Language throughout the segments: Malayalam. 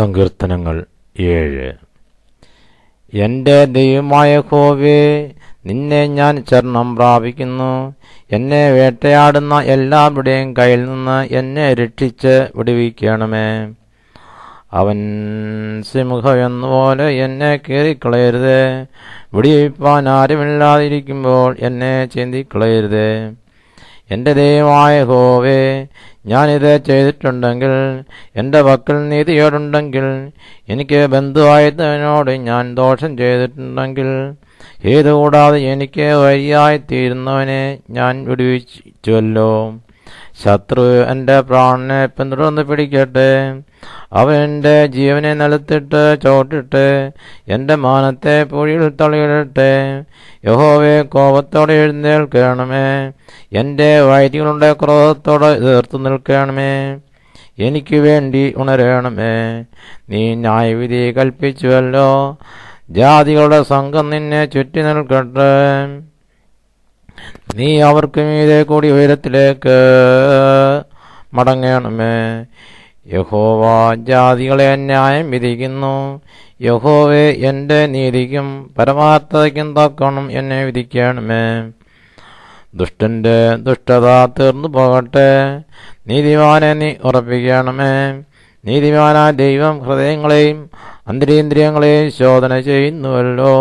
സങ്കീർത്തനങ്ങൾ ഏഴ് എൻ്റെ ദൈവമായ ഹോവേ നിന്നെ ഞാൻ ചരണം പ്രാപിക്കുന്നു എന്നെ വേട്ടയാടുന്ന എല്ലാവരുടെയും കയ്യിൽ നിന്ന് എന്നെ രക്ഷിച്ച് വിടുവിക്കണമേ അവൻ സിംഹമെന്നുപോലെ എന്നെ കീറിക്കളയരുത് വിടിവിപ്പാൻ ആരുമില്ലാതിരിക്കുമ്പോൾ എന്നെ ചിന്തിക്കളയരുത് എൻ്റെ ദൈവമായ ഹോവേ ഞാനിത് ചെയ്തിട്ടുണ്ടെങ്കിൽ എൻ്റെ വക്കൽ നീതിയോടുണ്ടെങ്കിൽ എനിക്ക് ബന്ധുവായതിനോട് ഞാൻ ദോഷം ചെയ്തിട്ടുണ്ടെങ്കിൽ ഏതുകൂടാതെ എനിക്ക് വരിയായിത്തീരുന്നവനെ ഞാൻ വിടുവിച്ചുവല്ലോ ശത്രു എന്റെ പ്രാണനെ പിന്തുടർന്ന് പിടിക്കട്ടെ അവൻ്റെ ജീവനെ നിലത്തിട്ട് ചോട്ടിട്ട് എന്റെ മാനത്തെ പുഴിയിൽ തളിയിടട്ടെ യഹോവെ കോപത്തോടെ എഴുന്നേൽക്കണമേ എന്റെ വൈദ്യങ്ങളുടെ ക്രോധത്തോടെ എതിർത്തു നിൽക്കണമേ എനിക്ക് വേണ്ടി ഉണരണമേ നീ ന്യായവിധി കൽപ്പിച്ചുവല്ലോ ജാതികളുടെ സംഘം നിന്നെ ചുറ്റി നിൽക്കട്ടെ നീ അവർക്ക് മീതെ കൂടി ഉയരത്തിലേക്ക് മടങ്ങണമേ യഹോവ ജാതികളെ ന്യായം വിധിക്കുന്നു യഹോവെ എൻ്റെ നീതിക്കും പരമാർത്ഥതയ്ക്കും തക്കണം എന്നെ വിധിക്കണമേ ദുഷ്ടന്റെ ദുഷ്ടത തീർന്നു പോകട്ടെ നീതിമാനെ നീ ഉറപ്പിക്കണമേ നീതിമാനായ ദൈവം ഹൃദയങ്ങളെയും അന്തരീന്ദ്രിയങ്ങളെ ശോധന ചെയ്യുന്നുവല്ലോ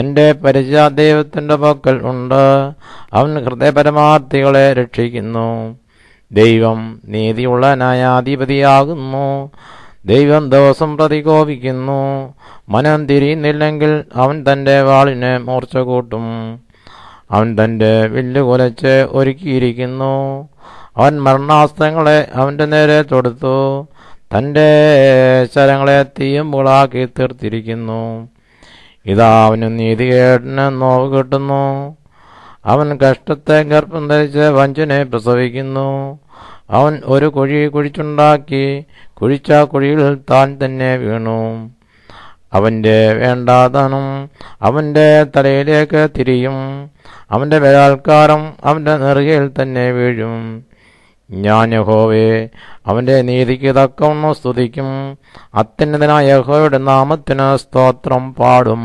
എൻ്റെ ദൈവത്തിന്റെ പക്കൽ ഉണ്ട് അവൻ ഹൃദയപരമാർത്ഥികളെ രക്ഷിക്കുന്നു ദൈവം നീതിയുള്ളനായ ന്യായാധിപതിയാകുന്നു ദൈവം ദിവസം പ്രതികോപിക്കുന്നു മനം തിരിയുന്നില്ലെങ്കിൽ അവൻ തൻ്റെ വാളിനെ മൂർച്ച കൂട്ടും അവൻ തൻ്റെ വില്ല് കുലച്ച് ഒരുക്കിയിരിക്കുന്നു അവൻ മരണാസ്ത്രങ്ങളെ അവൻ്റെ നേരെ തൊടുത്തു തൻ്റെ ശരങ്ങളെ തീയുമ്പോളാക്കി തീർത്തിരിക്കുന്നു നീതി കേട്ടിന് നോവ് കിട്ടുന്നു അവൻ കഷ്ടത്തെ ഗർഭം ധരിച്ച് വഞ്ചനെ പ്രസവിക്കുന്നു അവൻ ഒരു കുഴി കുഴിച്ചുണ്ടാക്കി കുഴിച്ച കുഴിയിൽ താൻ തന്നെ വീണു അവൻ്റെ വേണ്ടാതനും അവൻ്റെ തലയിലേക്ക് തിരിയും അവൻ്റെ ബലാത്കാരം അവൻ്റെ നെറുകയിൽ തന്നെ വീഴും ഞാൻ യഹോവേ അവന്റെ നീതിക്ക് തക്കം സ്തുതിക്കും അത്യന്തനായ യഹോയുടെ നാമത്തിന് സ്തോത്രം പാടും